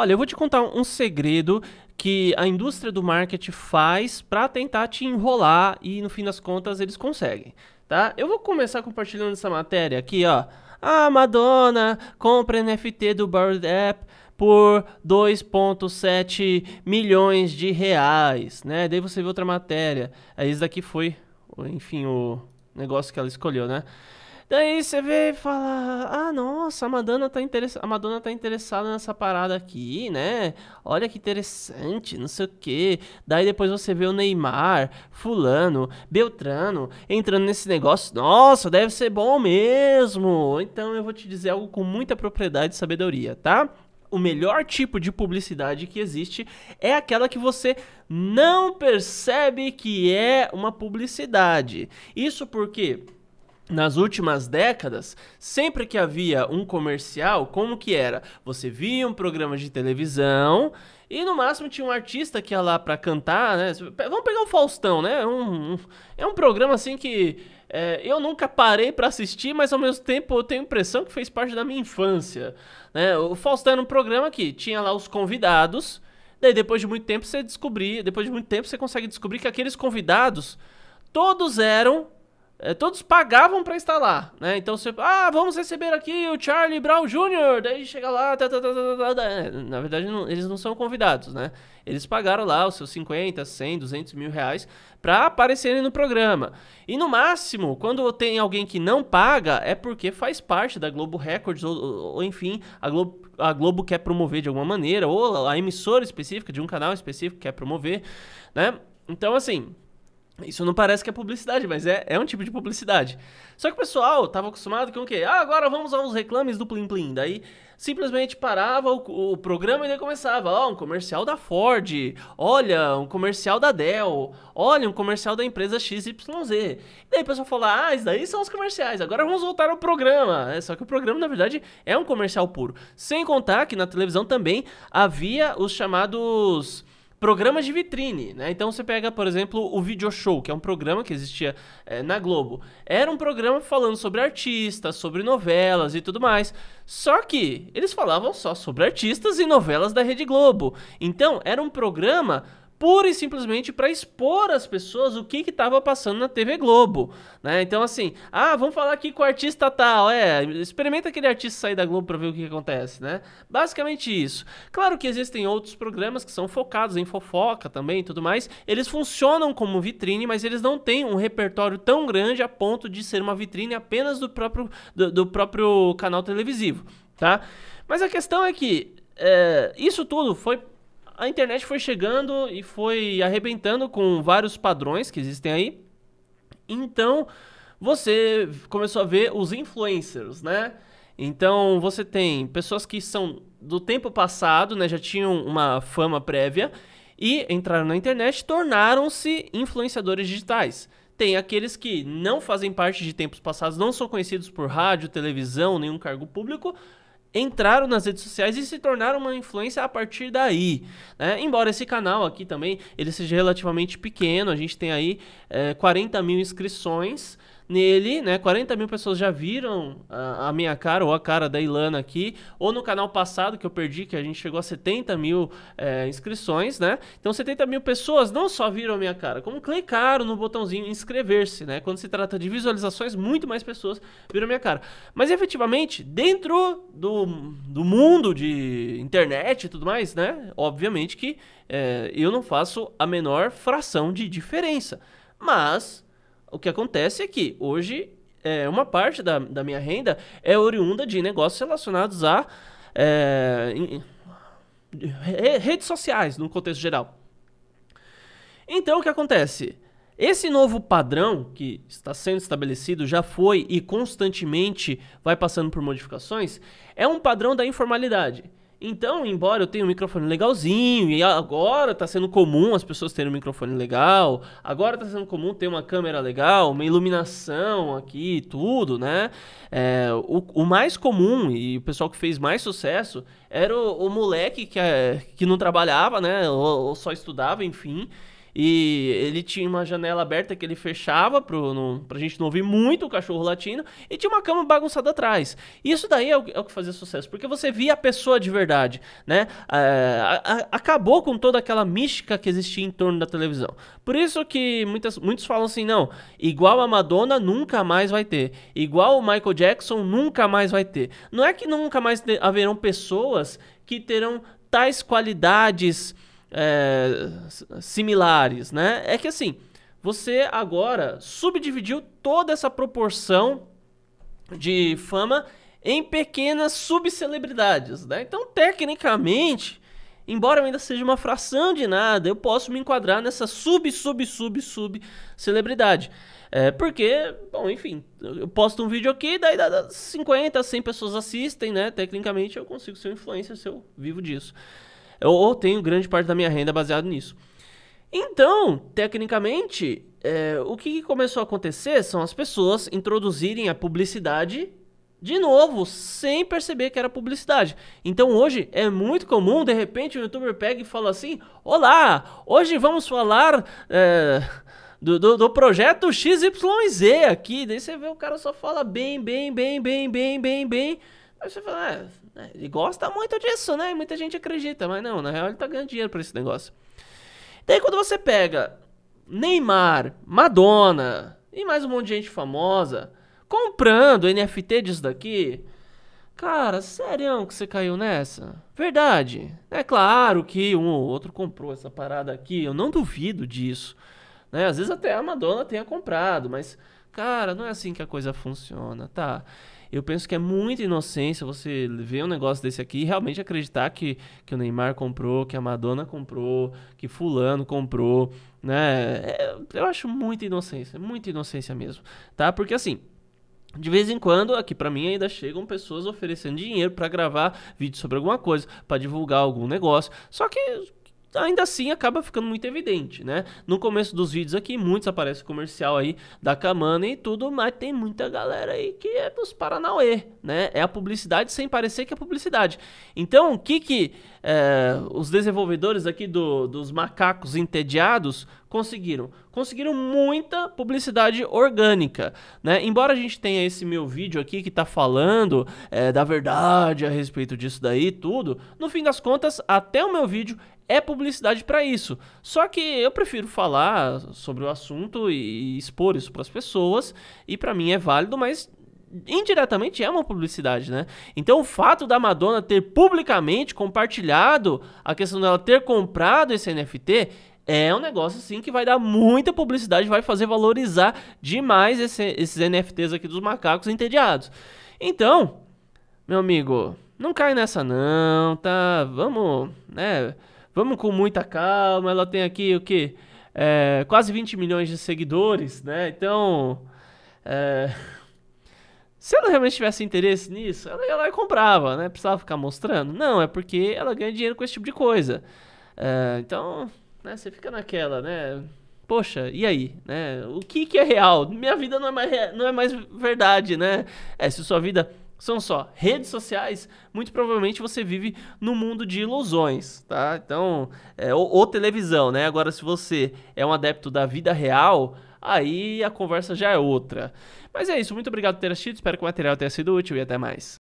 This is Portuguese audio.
Olha, eu vou te contar um segredo que a indústria do marketing faz para tentar te enrolar e no fim das contas eles conseguem, tá? Eu vou começar compartilhando essa matéria aqui, ó. A Madonna compra NFT do Bird App por 2.7 milhões de reais, né? Daí você vê outra matéria. Aí é, isso daqui foi, enfim, o negócio que ela escolheu, né? Daí você vê e fala: Ah, nossa, a Madonna tá, a Madonna tá interessada nessa parada aqui, né? Olha que interessante, não sei o que. Daí depois você vê o Neymar, Fulano, Beltrano entrando nesse negócio. Nossa, deve ser bom mesmo. Então eu vou te dizer algo com muita propriedade e sabedoria, tá? o melhor tipo de publicidade que existe é aquela que você não percebe que é uma publicidade. Isso porque nas últimas décadas, sempre que havia um comercial, como que era? Você via um programa de televisão e no máximo tinha um artista que ia lá para cantar, né? Vamos pegar o Faustão, né? É um, um, é um programa assim que é, eu nunca parei para assistir, mas ao mesmo tempo eu tenho a impressão que fez parte da minha infância. Né? O Faustão era um programa que tinha lá os convidados, daí depois de muito tempo você descobrir, depois de muito tempo você consegue descobrir que aqueles convidados todos eram é, todos pagavam para instalar, né? Então você, ah, vamos receber aqui o Charlie Brown Jr. Daí chega lá, tá, tá, tá, na verdade não, eles não são convidados, né? Eles pagaram lá os seus 50, 100, 200 mil reais para aparecerem no programa. E no máximo, quando tem alguém que não paga, é porque faz parte da Globo Records ou, ou, ou enfim, a Globo, a Globo quer promover de alguma maneira ou a emissora específica de um canal específico quer promover, né? Então assim, isso não parece que é publicidade, mas é, é um tipo de publicidade. Só que o pessoal estava acostumado com o quê? Ah, agora vamos aos reclames do Plim Plim. Daí simplesmente parava o, o programa e daí começava. Ó, oh, um comercial da Ford. Olha, um comercial da Dell. Olha, um comercial da empresa XYZ. E daí o pessoal fala, ah, isso daí são os comerciais. Agora vamos voltar ao programa. É, só que o programa, na verdade, é um comercial puro. Sem contar que na televisão também havia os chamados programas de vitrine, né? Então você pega, por exemplo, o Video Show, que é um programa que existia é, na Globo. Era um programa falando sobre artistas, sobre novelas e tudo mais. Só que eles falavam só sobre artistas e novelas da Rede Globo. Então era um programa pura e simplesmente para expor às pessoas o que estava passando na TV Globo, né? Então assim, ah, vamos falar aqui com o artista tal, é, experimenta aquele artista sair da Globo para ver o que, que acontece, né? Basicamente isso. Claro que existem outros programas que são focados em fofoca também e tudo mais, eles funcionam como vitrine, mas eles não têm um repertório tão grande a ponto de ser uma vitrine apenas do próprio, do, do próprio canal televisivo, tá? Mas a questão é que é, isso tudo foi a internet foi chegando e foi arrebentando com vários padrões que existem aí. Então, você começou a ver os influencers, né? Então, você tem pessoas que são do tempo passado, né, já tinham uma fama prévia e entraram na internet, tornaram-se influenciadores digitais. Tem aqueles que não fazem parte de tempos passados, não são conhecidos por rádio, televisão, nenhum cargo público, entraram nas redes sociais e se tornaram uma influência a partir daí. Né? Embora esse canal aqui também ele seja relativamente pequeno, a gente tem aí é, eh, 40 mil inscrições nele, né? 40 mil pessoas já viram a, a, minha cara ou a cara da Ilana aqui, ou no canal passado que eu perdi, que a gente chegou a 70 mil é, inscrições, né? Então 70 mil pessoas não só viram a minha cara, como clicaram no botãozinho inscrever-se, né? Quando se trata de visualizações, muito mais pessoas viram a minha cara. Mas efetivamente, dentro do, do mundo de internet e tudo mais, né? Obviamente que é, eu não faço a menor fração de diferença. Mas o que acontece é que hoje é, uma parte da, da minha renda é oriunda de negócios relacionados a é, em, redes sociais, no contexto geral. Então, o que acontece? Esse novo padrão que está sendo estabelecido, já foi e constantemente vai passando por modificações, é um padrão da informalidade. Então, embora eu tenha um microfone legalzinho, e agora tá sendo comum as pessoas terem um microfone legal, agora tá sendo comum ter uma câmera legal, uma iluminação aqui, tudo, né? É, o, o, mais comum e o pessoal que fez mais sucesso era o, o moleque que, é, que não trabalhava, né? Ou, ou só estudava, enfim e ele tinha uma janela aberta que ele fechava pro, no, pra gente não ouvir muito o cachorro latindo. E tinha uma cama bagunçada atrás. Isso daí é o, é o que fazia sucesso. Porque você via a pessoa de verdade, né? É, a, a, acabou com toda aquela mística que existia em torno da televisão. Por isso que muitas, muitos falam assim, não, igual a Madonna nunca mais vai ter. Igual o Michael Jackson nunca mais vai ter. Não é que nunca mais haverão pessoas que terão tais qualidades é, similares, né? É que assim, você agora subdividiu toda essa proporção de fama em pequenas subcelebridades, né? Então, tecnicamente, embora ainda seja uma fração de nada, eu posso me enquadrar nessa sub, sub, sub, sub celebridade. É, porque, bom, enfim, eu posto um vídeo aqui, daí da, 50, 100 pessoas assistem, né? Tecnicamente eu consigo ser um influencer se eu vivo disso. Eu, ou tenho grande parte da minha renda baseado nisso. Então, tecnicamente, é, o que começou a acontecer são as pessoas introduzirem a publicidade de novo, sem perceber que era publicidade. Então hoje é muito comum, de repente, o um youtuber pega e fala assim: Olá, hoje vamos falar. É, do, do, do, projeto XYZ aqui. Daí você vê o cara só fala bem, bem, bem, bem, bem, bem, bem. Aí você fala, ah, ele né, gosta muito disso, né? Muita gente acredita, mas não, na real ele tá ganhando dinheiro pra esse negócio. Daí quando você pega Neymar, Madonna e mais um monte de gente famosa comprando NFT disso daqui, cara, sério que você caiu nessa? Verdade. É claro que um ou outro comprou essa parada aqui, eu não duvido disso. Né? Às vezes até a Madonna tenha comprado, mas, cara, não é assim que a coisa funciona, tá? eu penso que é muita inocência você ver um negócio desse aqui e realmente acreditar que, que o Neymar comprou, que a Madonna comprou, que fulano comprou, né? É, eu acho muita inocência, muita inocência mesmo, tá? Porque assim, de vez em quando, aqui para mim ainda chegam pessoas oferecendo dinheiro para gravar vídeo sobre alguma coisa, para divulgar algum negócio. Só que ainda assim acaba ficando muito evidente, né? No começo dos vídeos aqui, muitos aparece comercial aí da Camana e tudo, mas tem muita galera aí que é dos Paranauê, né? É a publicidade sem parecer que é publicidade. Então, o que que é, os desenvolvedores aqui do, dos macacos entediados conseguiram? Conseguiram muita publicidade orgânica, né? Embora a gente tenha esse meu vídeo aqui que tá falando é, da verdade a respeito disso daí tudo, no fim das contas, até o meu vídeo é publicidade para isso. Só que eu prefiro falar sobre o assunto e expor isso para as pessoas, e para mim é válido, mas indiretamente é uma publicidade, né? Então o fato da Madonna ter publicamente compartilhado a questão dela ter comprado esse NFT é um negócio assim que vai dar muita publicidade, vai fazer valorizar demais esse, esses NFTs aqui dos macacos entediados. Então, meu amigo, não cai nessa não, tá? Vamos, né? Vamos com muita calma. Ela tem aqui o quê? É, quase 20 milhões de seguidores, né? Então. É, se ela realmente tivesse interesse nisso, ela ia lá e comprava, né? Precisava ficar mostrando? Não, é porque ela ganha dinheiro com esse tipo de coisa. É, então, né, você fica naquela, né? Poxa, e aí? Né? O que, que é real? Minha vida não é mais, não é mais verdade, né? É, se sua vida são só redes sociais, muito provavelmente você vive no mundo de ilusões, tá? Então, é, ou, ou televisão, né? Agora, se você é um adepto da vida real, aí a conversa já é outra. Mas é isso, muito obrigado por ter assistido, espero que o material tenha sido útil e até mais.